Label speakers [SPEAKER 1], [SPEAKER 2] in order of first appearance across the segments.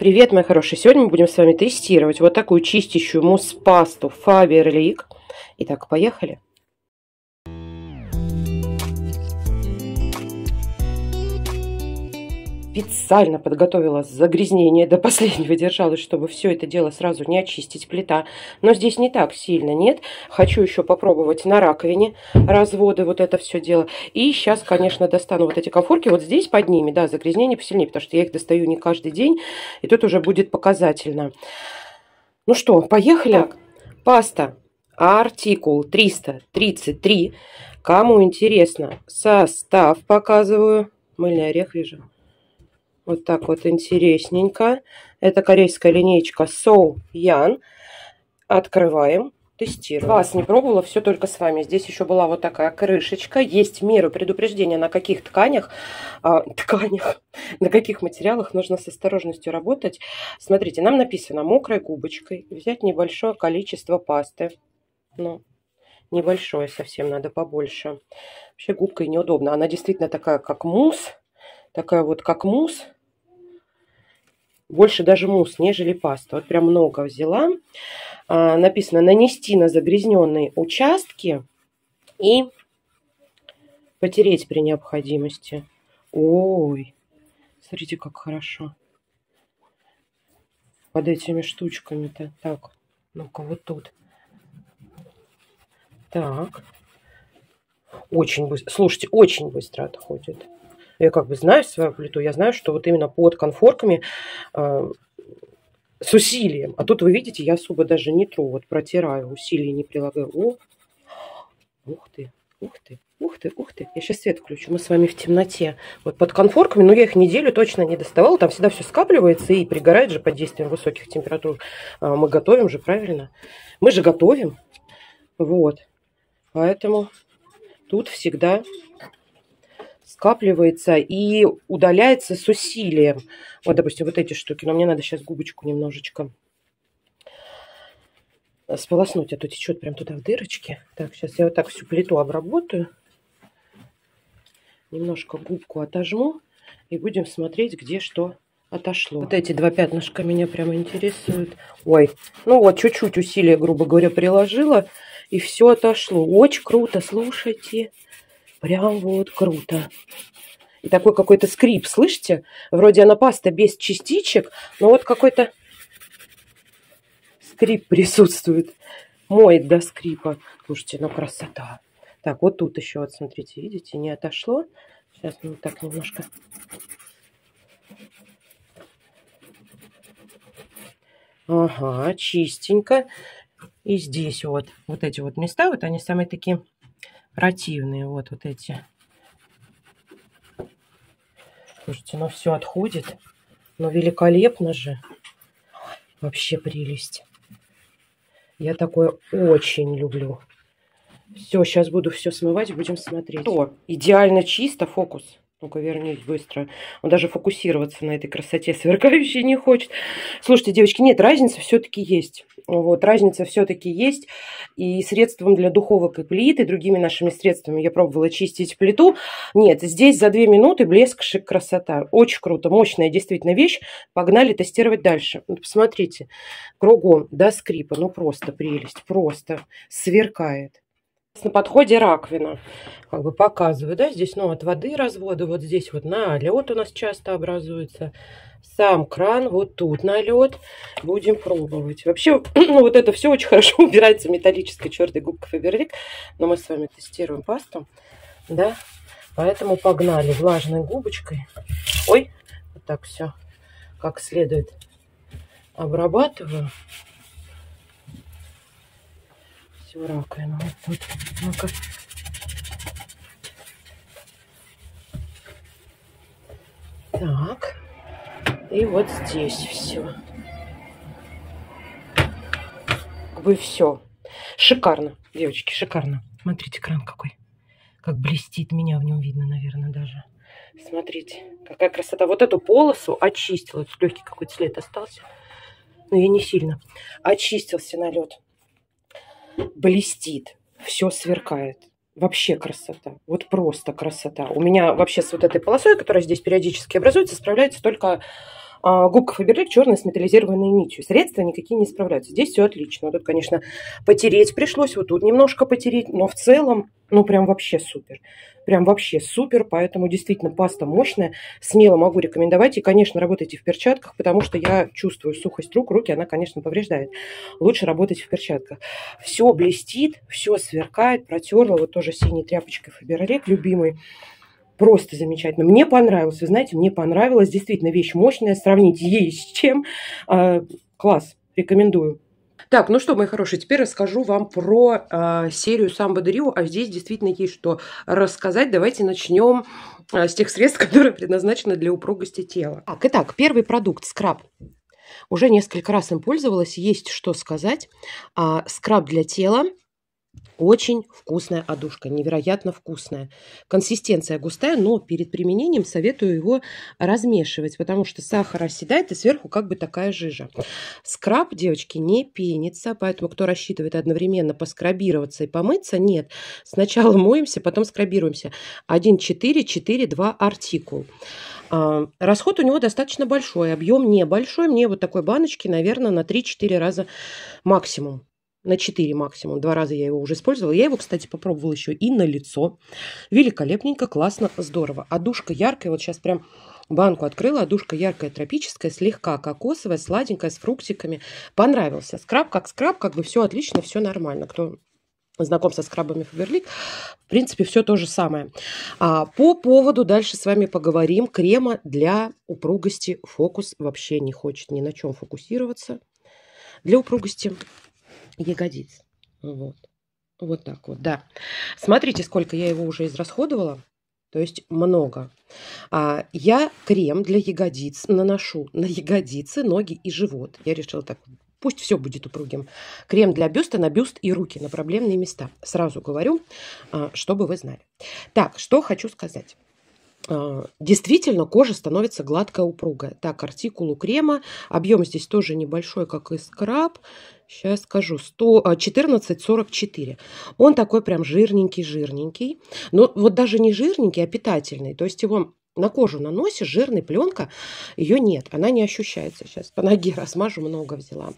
[SPEAKER 1] Привет, мои хорошие! Сегодня мы будем с вами тестировать вот такую чистящую мусс-пасту Faberlic. Итак, поехали! специально подготовила загрязнение до последнего, держалась, чтобы все это дело сразу не очистить плита. Но здесь не так сильно, нет. Хочу еще попробовать на раковине разводы, вот это все дело. И сейчас, конечно, достану вот эти кофорки. Вот здесь под ними, да, загрязнение посильнее, потому что я их достаю не каждый день. И тут уже будет показательно. Ну что, поехали? Так. Паста. Артикул 333. Кому интересно, состав показываю. Мыльный орех вижу. Вот так вот интересненько. Это корейская линейка So Yan. Открываем тестирую. Вас не пробовала, все только с вами. Здесь еще была вот такая крышечка. Есть меры предупреждения, на каких тканях, э, тканях, на каких материалах нужно с осторожностью работать. Смотрите, нам написано мокрой губочкой взять небольшое количество пасты. Ну, небольшое совсем, надо побольше. Вообще губкой неудобно. Она действительно такая, как мусс. Такая вот, как мусс больше даже мусс, нежели паста. Вот прям много взяла. А, написано нанести на загрязненные участки и потереть при необходимости. Ой, смотрите, как хорошо. Под этими штучками-то. Так, ну-ка, вот тут. Так. Очень быстро. Слушайте, очень быстро отходит я как бы знаю свою плиту, я знаю, что вот именно под конфорками Э, с усилием. А тут вы видите, я особо даже не тру, вот протираю, усилий не прилагаю. О, ух ты, ух ты, ух ты, ух ты. Я сейчас свет включу, мы с вами в темноте. Вот под конфорками, но ну, я их неделю точно не доставала, там всегда все скапливается и пригорает же под действием высоких температур. А, мы готовим же, правильно? Мы же готовим, вот. Поэтому тут всегда скапливается и удаляется с усилием. Вот, допустим, вот эти штуки. Но мне надо сейчас губочку немножечко сполоснуть, а то течет прям туда в дырочки. Так, сейчас я вот так всю плиту обработаю. Немножко губку отожму и будем смотреть, где что отошло. Вот эти два пятнышка меня прям интересуют. Ой, ну вот, чуть-чуть усилия, грубо говоря, приложила, и все отошло. Очень круто, слушайте. Прям вот круто. И такой какой-то скрип, слышите? Вроде она паста без частичек, но вот какой-то скрип присутствует. Моет до скрипа. Слушайте, ну красота. Так, вот тут еще, вот смотрите, видите, не отошло. Сейчас мы так немножко... Ага, чистенько. И здесь вот, вот эти вот места, вот они самые такие противные вот, вот эти. Слушайте, оно ну все отходит. Но ну, великолепно же. Вообще прелесть. Я такое очень люблю. Все, сейчас буду все смывать, будем смотреть. То, идеально чисто, фокус. Ну-ка, вернись быстро. Он даже фокусироваться на этой красоте сверкающей не хочет. Слушайте, девочки, нет, разница все-таки есть. Вот, разница все-таки есть. И средством для духовок и плит, и другими нашими средствами я пробовала чистить плиту. Нет, здесь за две минуты блеск, шик, красота. Очень круто, мощная действительно вещь. Погнали тестировать дальше. посмотрите, кругом, до скрипа, ну просто прелесть, просто сверкает на подходе раковина. Как бы показываю, да, здесь, ну, от воды разводы, вот здесь вот на лед у нас часто образуется. Сам кран, вот тут на лед Будем пробовать. Вообще, ну, вот это все очень хорошо убирается металлической черной губкой Фаберлик. Но мы с вами тестируем пасту, да. Поэтому погнали влажной губочкой. Ой, вот так все как следует обрабатываю всю раковину. Вот тут. Ну-ка. Так. И вот здесь все. Как бы все. Шикарно, девочки, шикарно. Смотрите, кран какой. Как блестит, меня в нем видно, наверное, даже. Смотрите, какая красота. Вот эту полосу очистила. Легкий какой-то след остался. Но я не сильно. Очистился налет блестит, все сверкает. Вообще красота. Вот просто красота. У меня вообще с вот этой полосой, которая здесь периодически образуется, справляется только а, губка Фаберлик черная с металлизированной нитью. Средства никакие не справляются. Здесь все отлично. Тут, конечно, потереть пришлось, вот тут немножко потереть, но в целом, ну, прям вообще супер. Прям вообще супер, поэтому действительно паста мощная. Смело могу рекомендовать. И, конечно, работайте в перчатках, потому что я чувствую сухость рук. Руки она, конечно, повреждает. Лучше работать в перчатках. Все блестит, все сверкает. Протерла вот тоже синей тряпочкой Фаберлик, любимый. Просто замечательно. Мне понравилось, вы знаете, мне понравилось. Действительно, вещь мощная, сравнить есть с чем. А, класс, рекомендую. Так, ну что, мои хорошие, теперь расскажу вам про э, серию Самбо де а здесь действительно есть что рассказать. Давайте начнем э, с тех средств, которые предназначены для упругости тела. Так, итак, первый продукт – скраб. Уже несколько раз им пользовалась, есть что сказать. А, скраб для тела – очень вкусная одушка, невероятно вкусная. Консистенция густая, но перед применением советую его размешивать, потому что сахар оседает и сверху как бы такая жижа. Скраб, девочки, не пенится, поэтому кто рассчитывает одновременно поскрабироваться и помыться, нет. Сначала моемся, потом скрабируемся. 1, 4, 4, 2 артикул. А, расход у него достаточно большой, объем небольшой. Мне вот такой баночки, наверное, на 3-4 раза максимум на 4 максимум. Два раза я его уже использовала. Я его, кстати, попробовала еще и на лицо. Великолепненько, классно, здорово. А душка яркая, вот сейчас прям банку открыла, а душка яркая, тропическая, слегка кокосовая, сладенькая, с фруктиками. Понравился. Скраб как скраб, как бы все отлично, все нормально. Кто знаком со скрабами Фаберлик, в принципе, все то же самое. А, по поводу дальше с вами поговорим. Крема для упругости фокус вообще не хочет ни на чем фокусироваться. Для упругости ягодиц. Вот. Вот так вот, да. Смотрите, сколько я его уже израсходовала. То есть много. А, я крем для ягодиц наношу на ягодицы, ноги и живот. Я решила так, пусть все будет упругим. Крем для бюста на бюст и руки, на проблемные места. Сразу говорю, а, чтобы вы знали. Так, что хочу сказать. Э, действительно кожа становится гладкая, упругая. Так, артикулу крема. Объем здесь тоже небольшой, как и скраб. Сейчас скажу, 14,44. Э, Он такой прям жирненький-жирненький. Но ну, вот даже не жирненький, а питательный. То есть его на кожу наносишь, жирной пленка, ее нет, она не ощущается. Сейчас по ноге размажу, много взяла.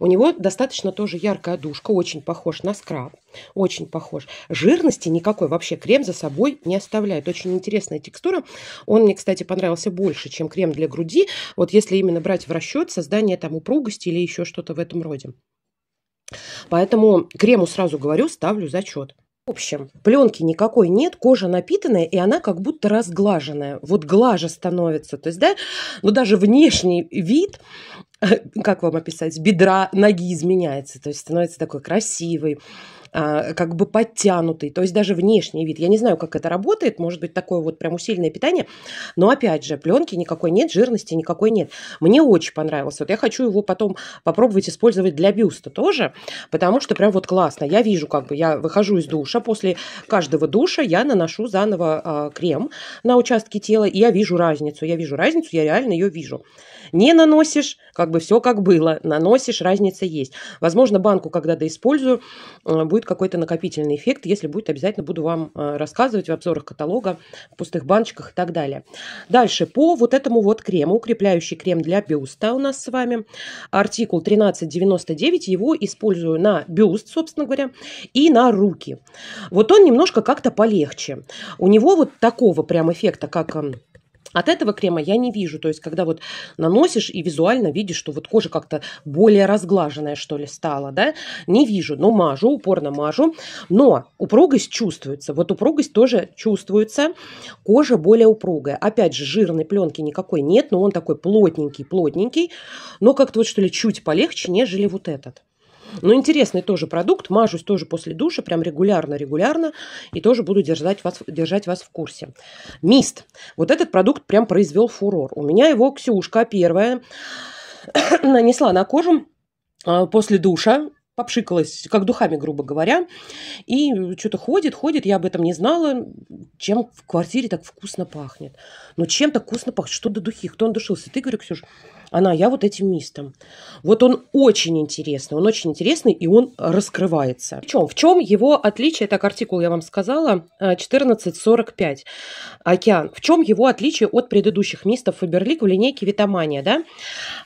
[SPEAKER 1] У него достаточно тоже яркая душка, очень похож на скраб, очень похож. Жирности никакой вообще крем за собой не оставляет. Очень интересная текстура. Он мне, кстати, понравился больше, чем крем для груди. Вот если именно брать в расчет создание там упругости или еще что-то в этом роде. Поэтому крему, сразу говорю, ставлю зачет. В общем, пленки никакой нет, кожа напитанная, и она как будто разглаженная. Вот глажа становится. То есть, да, ну даже внешний вид как вам описать, бедра, ноги изменяется, то есть становится такой красивый. А, как бы подтянутый, то есть даже внешний вид. Я не знаю, как это работает, может быть, такое вот прям усиленное питание, но опять же, пленки никакой нет, жирности никакой нет. Мне очень понравилось. Вот я хочу его потом попробовать использовать для бюста тоже, потому что прям вот классно. Я вижу, как бы я выхожу из душа, после каждого душа я наношу заново э, крем на участки тела, и я вижу разницу. Я вижу разницу, я реально ее вижу. Не наносишь, как бы все как было, наносишь, разница есть. Возможно, банку когда-то использую, а, будет будет какой-то накопительный эффект, если будет, обязательно буду вам э, рассказывать в обзорах каталога, в пустых баночках и так далее. Дальше, по вот этому вот крему, укрепляющий крем для бюста у нас с вами, артикул 1399, его использую на бюст, собственно говоря, и на руки. Вот он немножко как-то полегче. У него вот такого прям эффекта, как эм, от этого крема я не вижу. То есть, когда вот наносишь и визуально видишь, что вот кожа как-то более разглаженная, что ли, стала, да, не вижу, но мажу, упорно мажу. Но упругость чувствуется. Вот упругость тоже чувствуется. Кожа более упругая. Опять же, жирной пленки никакой нет, но он такой плотненький, плотненький. Но как-то вот, что ли, чуть полегче, нежели вот этот. Но интересный тоже продукт. Мажусь тоже после душа, прям регулярно-регулярно. И тоже буду держать вас, держать вас в курсе. Мист. Вот этот продукт прям произвел фурор. У меня его Ксюшка первая нанесла на кожу а, после душа попшикалась, как духами, грубо говоря. И что-то ходит, ходит, я об этом не знала, чем в квартире так вкусно пахнет. Но чем так вкусно пахнет? Что до духи? Кто он душился? Ты, говорю, Ксюш, она, я вот этим мистом. Вот он очень интересный, он очень интересный, и он раскрывается. В чем? В чем его отличие, так артикул я вам сказала, 1445, а, океан. В чем его отличие от предыдущих мистов Фаберлик в линейке Витамания, да?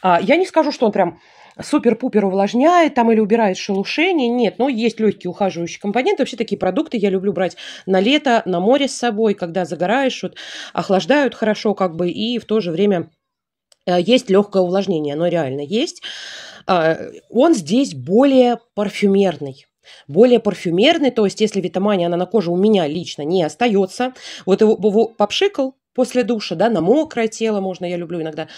[SPEAKER 1] А, я не скажу, что он прям супер-пупер увлажняет там или убирает шелушение. Нет, но есть легкие ухаживающие компоненты. Вообще такие продукты я люблю брать на лето, на море с собой, когда загораешь, вот охлаждают хорошо как бы и в то же время э, есть легкое увлажнение, оно реально есть. А, он здесь более парфюмерный. Более парфюмерный, то есть если витамания, она на коже у меня лично не остается, вот его, его попшикал, после душа, да, на мокрое тело можно, я люблю иногда.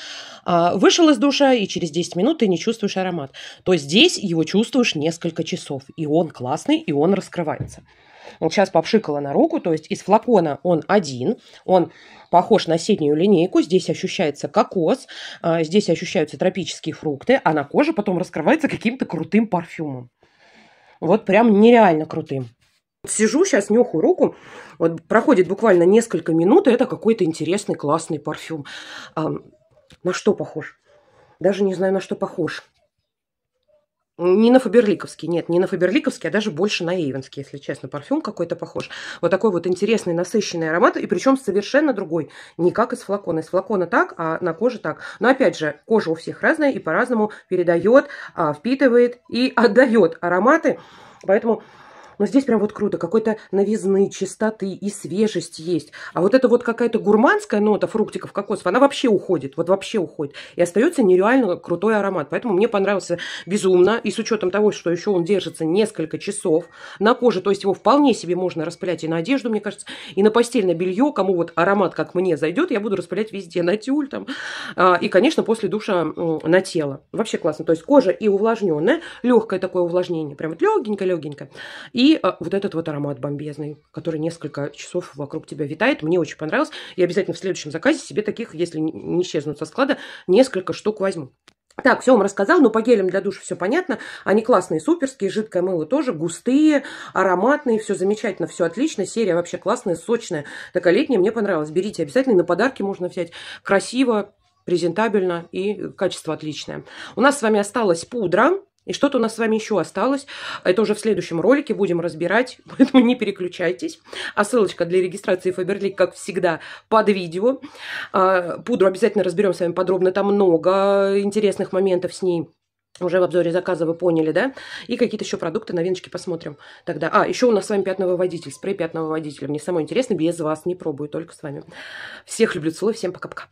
[SPEAKER 1] А, вышел из душа, и через 10 минут ты не чувствуешь аромат. То здесь его чувствуешь несколько часов, и он классный, и он раскрывается. Вот сейчас попшикала на руку, то есть из флакона он один, он похож на синюю линейку, здесь ощущается кокос, а, здесь ощущаются тропические фрукты, а на коже потом раскрывается каким-то крутым парфюмом. Вот прям нереально крутым. Сижу сейчас, нюхаю руку, вот проходит буквально несколько минут, и это какой-то интересный, классный парфюм. А, на что похож? Даже не знаю, на что похож. Не на Фаберликовский, нет, не на Фаберликовский, а даже больше на Эйвенский, если честно. Парфюм какой-то похож. Вот такой вот интересный, насыщенный аромат, и причем совершенно другой. Не как из флакона. Из флакона так, а на коже так. Но опять же, кожа у всех разная и по-разному передает, а, впитывает и отдает ароматы. Поэтому но здесь прям вот круто, какой-то новизны, чистоты и свежесть есть. А вот это вот какая-то гурманская нота фруктиков, кокосов, она вообще уходит, вот вообще уходит. И остается нереально крутой аромат. Поэтому мне понравился безумно. И с учетом того, что еще он держится несколько часов на коже, то есть его вполне себе можно распылять и на одежду, мне кажется, и на постельное белье. Кому вот аромат, как мне, зайдет, я буду распылять везде, на тюль там. А, и, конечно, после душа на тело. Вообще классно. То есть кожа и увлажненная, легкое такое увлажнение, прям вот легенько, легенько И и а, вот этот вот аромат бомбезный, который несколько часов вокруг тебя витает, мне очень понравился. Я обязательно в следующем заказе себе таких, если не исчезнут со склада, несколько штук возьму. Так, все вам рассказал, но по гелям для душа все понятно. Они классные, суперские, жидкое мыло тоже, густые, ароматные, все замечательно, все отлично. Серия вообще классная, сочная, такая летняя, мне понравилась. Берите обязательно, на подарки можно взять. Красиво, презентабельно и качество отличное. У нас с вами осталась пудра. И что-то у нас с вами еще осталось. Это уже в следующем ролике будем разбирать, поэтому не переключайтесь. А ссылочка для регистрации Фаберлик, как всегда, под видео. А, пудру обязательно разберем с вами подробно. Там много интересных моментов с ней. Уже в обзоре заказа вы поняли, да? И какие-то еще продукты, новиночки посмотрим тогда. А, еще у нас с вами пятновыводитель, спрей пятновыводителя. Мне самое интересно, без вас не пробую, только с вами. Всех люблю, целую, всем пока-пока.